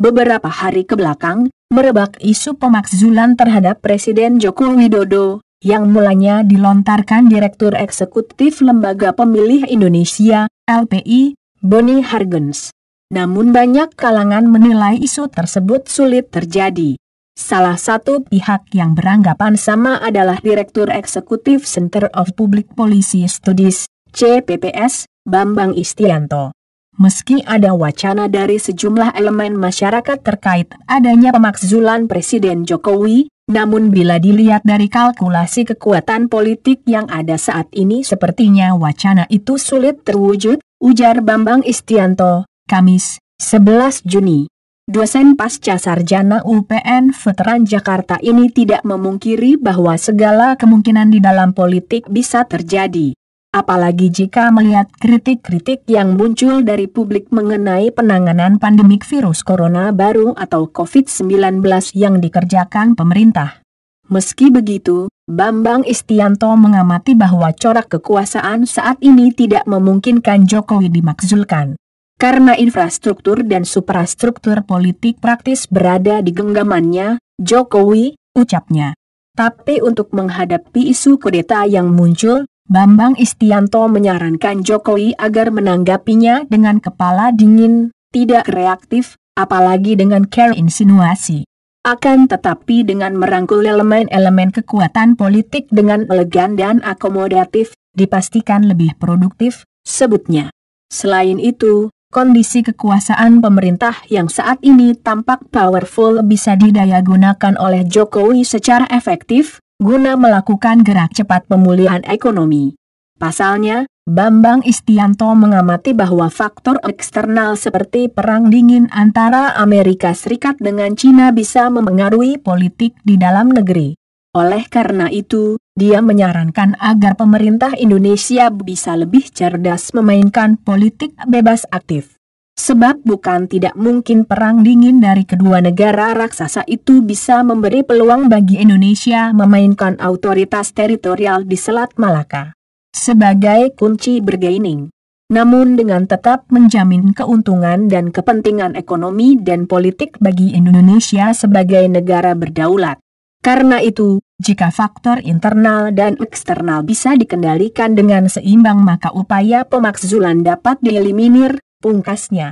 beberapa hari kebelakang, merebak isu pemakzulan terhadap Presiden Joko Widodo, yang mulanya dilontarkan Direktur Eksekutif Lembaga Pemilih Indonesia, LPI, Boni Hargens. Namun banyak kalangan menilai isu tersebut sulit terjadi. Salah satu pihak yang beranggapan sama adalah Direktur Eksekutif Center of Public Policy Studies, CPPS, Bambang Istianto. Meski ada wacana dari sejumlah elemen masyarakat terkait adanya pemakzulan Presiden Jokowi, namun bila dilihat dari kalkulasi kekuatan politik yang ada saat ini sepertinya wacana itu sulit terwujud, ujar Bambang Istianto, Kamis, 11 Juni. Dosen pasca sarjana UPN Veteran Jakarta ini tidak memungkiri bahwa segala kemungkinan di dalam politik bisa terjadi apalagi jika melihat kritik-kritik yang muncul dari publik mengenai penanganan pandemik virus corona baru atau COVID-19 yang dikerjakan pemerintah. Meski begitu, Bambang Istianto mengamati bahwa corak kekuasaan saat ini tidak memungkinkan Jokowi dimakzulkan. Karena infrastruktur dan suprastruktur politik praktis berada di genggamannya, Jokowi, ucapnya. Tapi untuk menghadapi isu kudeta yang muncul, Bambang Istianto menyarankan Jokowi agar menanggapinya dengan kepala dingin, tidak reaktif, apalagi dengan care insinuasi. Akan tetapi dengan merangkul elemen-elemen kekuatan politik dengan elegan dan akomodatif, dipastikan lebih produktif, sebutnya. Selain itu, kondisi kekuasaan pemerintah yang saat ini tampak powerful bisa didayagunakan oleh Jokowi secara efektif, guna melakukan gerak cepat pemulihan ekonomi. Pasalnya, Bambang Istianto mengamati bahwa faktor eksternal seperti perang dingin antara Amerika Serikat dengan China bisa memengaruhi politik di dalam negeri. Oleh karena itu, dia menyarankan agar pemerintah Indonesia bisa lebih cerdas memainkan politik bebas aktif. Sebab bukan tidak mungkin perang dingin dari kedua negara raksasa itu bisa memberi peluang bagi Indonesia memainkan otoritas teritorial di Selat Malaka sebagai kunci bergaining. Namun dengan tetap menjamin keuntungan dan kepentingan ekonomi dan politik bagi Indonesia sebagai negara berdaulat. Karena itu, jika faktor internal dan eksternal bisa dikendalikan dengan seimbang maka upaya pemakzulan dapat dieliminir Pungkasnya,